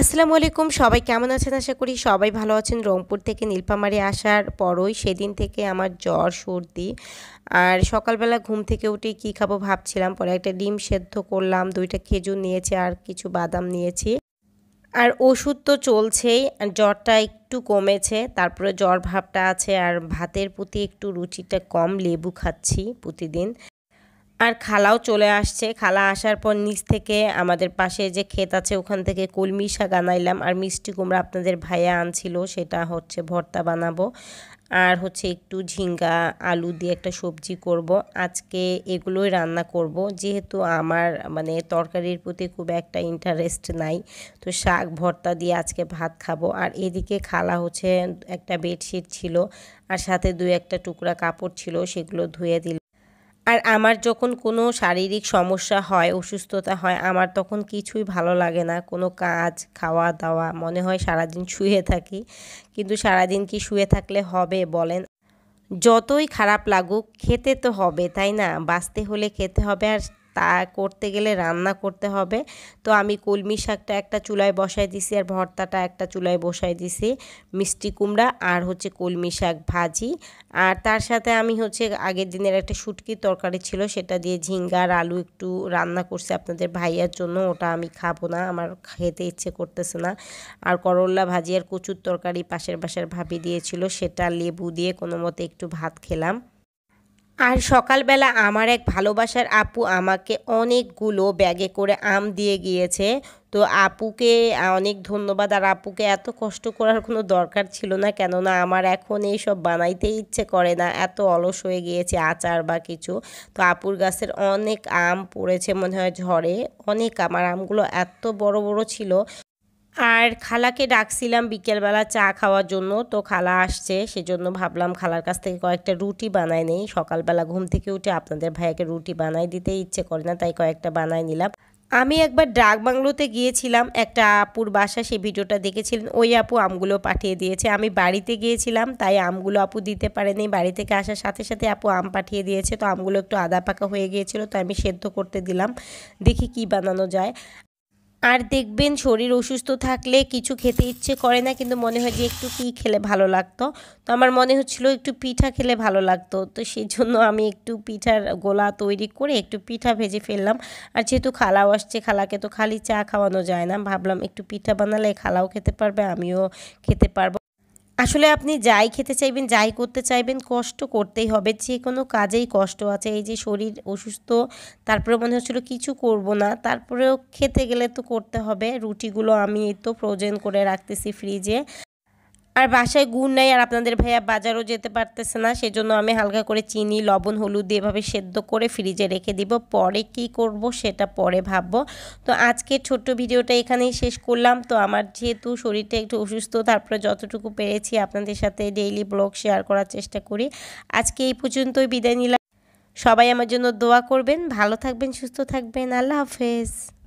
আসসালামু আলাইকুম সবাই কেমন আছেন আশা করি সবাই ভালো আছেন রংপুর থেকে নীলফামারি আসার পরই সেদিন থেকে আমার জ্বর সর্দি আর সকালবেলা ঘুম থেকে উঠে কি খাবো ভাবছিলাম পরে একটা ডিম সেদ্ধ করলাম দুইটা খেজুর নিয়েছি আর কিছু বাদাম নিয়েছি আর ওষুধ তো চলছেই জ্বরটা একটু কমেছে তারপরে জ্বর ভাবটা আছে আর ভাতের প্রতি একটু রুচিটা কম লেবু খাচ্ছি প্রতিদিন আর খালাও চলে আসছে খালা আসার পর নিচ থেকে আমাদের পাশে যে ক্ষেত আছে ওখান থেকে কলমি শাক আনাইলাম আর মিষ্টি কুমড়া আপনাদের ভাইয়া আনছিল সেটা হচ্ছে ভর্তা বানাবো আর হচ্ছে একটু ঝিঙ্গা আলু দিয়ে একটা সবজি করব আজকে এগুলোই রান্না করব যেহেতু আমার মানে তরকারির প্রতি খুব একটা ইন্টারেস্ট নাই তো শাক ভর্তা দিয়ে আজকে ভাত খাবো আর এদিকে খালা হচ্ছে একটা বেডশিট ছিল আর সাথে দু একটা টুকরা কাপড় ছিল সেগুলো ধুয়ে দিল আর আমার যখন কোনো শারীরিক সমস্যা হয় অসুস্থতা হয় আমার তখন কিছুই ভালো লাগে না কোনো কাজ খাওয়া দাওয়া মনে হয় সারাদিন শুয়ে থাকি কিন্তু সারাদিন কি শুয়ে থাকলে হবে বলেন যতই খারাপ লাগুক খেতে তো হবে তাই না বাঁচতে হলে খেতে হবে আর তা করতে গেলে রান্না করতে হবে তো আমি কলমি শাকটা একটা চুলায় বসাই দিছি আর ভর্তাটা একটা চুলায় বসাই দিছি মিষ্টি কুমড়া আর হচ্ছে কলমি শাক ভাজি আর তার সাথে আমি হচ্ছে আগের দিনের একটা শুটকি তরকারি ছিল সেটা দিয়ে ঝিঙ্গা আর আলু একটু রান্না করছি আপনাদের ভাইয়ার জন্য ওটা আমি খাবো না আমার খেতে ইচ্ছে করতেছে না আর করল্লা ভাজি আর কচুর তরকারি পাশের বাসার ভাবি দিয়েছিল সেটা লেবু দিয়ে কোনো মতে একটু ভাত খেলাম আর সকালবেলা আমার এক ভালোবাসার আপু আমাকে অনেকগুলো ব্যাগে করে আম দিয়ে গিয়েছে তো আপুকে অনেক ধন্যবাদ আর আপুকে এত কষ্ট করার কোনো দরকার ছিল না কেননা আমার এখন এই সব বানাইতে ইচ্ছে করে না এত অলস হয়ে গিয়েছে আচার বা কিছু তো আপুর গাছের অনেক আম পড়েছে মনে হয় ঝড়ে অনেক আমার আমগুলো এত বড় বড় ছিল আর খালাকে ডাকছিলাম বিকেলবেলা চা খাওয়ার জন্য তো খালা আসছে সেজন্য ভাবলাম খালার কাছ থেকে কয়েকটা রুটি বানাই নেই সকালবেলা ঘুম থেকে উঠে আপনাদের ভাইয়াকে রুটি বানাই দিতে ইচ্ছে করে না তাই কয়েকটা বানাই নিলাম আমি একবার ডাক বাংলোতে গিয়েছিলাম একটা আপুর বাসা সেই ভিডিওটা দেখেছিলেন ওই আপু আমগুলো পাঠিয়ে দিয়েছে আমি বাড়িতে গিয়েছিলাম তাই আমগুলো আপু দিতে পারেনি বাড়ি থেকে আসার সাথে সাথে আপু আম পাঠিয়ে দিয়েছে তো আমগুলো একটু আদা পাকা হয়ে গিয়েছিল তো আমি সেদ্ধ করতে দিলাম দেখি কি বানানো যায় আর দেখবেন শরীর অসুস্থ থাকলে কিছু খেতে ইচ্ছে করে না কিন্তু মনে হয় যে একটু কী খেলে ভালো লাগতো তো আমার মনে হচ্ছিল একটু পিঠা খেলে ভালো লাগতো তো সেই জন্য আমি একটু পিঠার গোলা তৈরি করে একটু পিঠা ভেজে ফেললাম আর যেহেতু খালাও আসছে খালাকে তো খালি চা খাওয়ানো যায় না ভাবলাম একটু পিঠা বানালে খালাও খেতে পারবে আমিও খেতে পারবো আসলে আপনি যাই খেতে চাইবেন যাই করতে চাইবেন কষ্ট করতেই হবে যে কোনো কাজেই কষ্ট আছে এই যে শরীর অসুস্থ তারপরে মনে হচ্ছিল কিছু করব না তারপরেও খেতে গেলে তো করতে হবে রুটিগুলো আমি তো ফ্রোজেন করে রাখতেছি ফ্রিজে আর বাসায় গুড় নাই আর আপনাদের ভাইয়া বাজারও যেতে পারতেছে না সেজন্য আমি হালকা করে চিনি লবণ হলুদ দিয়ে এভাবে সেদ্ধ করে ফ্রিজে রেখে দিব পরে কি করব সেটা পরে ভাববো তো আজকে ছোট্ট ভিডিওটা এখানেই শেষ করলাম তো আমার যেহেতু শরীরটা একটু অসুস্থ তারপরে যতটুকু পেরেছি আপনাদের সাথে ডেইলি ব্লগ শেয়ার করার চেষ্টা করি আজকে এই পর্যন্তই বিদায় নিলাম সবাই আমার জন্য দোয়া করবেন ভালো থাকবেন সুস্থ থাকবেন আল্লাহ হাফেজ